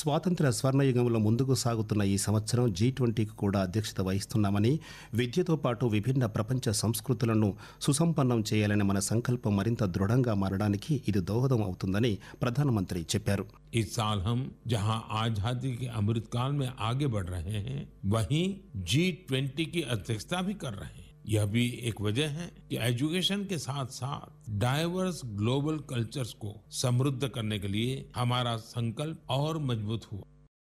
స్వాతంత్ర స్వర్ణయుగంలో ముందుకు సాగుతున్న ఈ సంవత్సరం జీ ట్వంటీకి కూడా అధ్యక్షత వహిస్తున్నామని విద్యతో పాటు విభిన్న ప్రపంచ సంస్కృతులను సుసంపన్నం చేయాలని మన సంకల్పం మరింత దృఢంగా మారడానికి ఇది దోహదం అవుతుందని ప్రధానమంత్రి చెప్పారు ఈ साल జహా जहां आजादी के अमृतकाल ఆగే आगे बढ़ रहे हैं वहीं जी यह भी एक वजह है कि एजुकेशन के साथ साथ डाइवर्स ग्लोबल कल्चर्स को समृद्ध करने के लिए हमारा संकल्प और मजबूत हुआ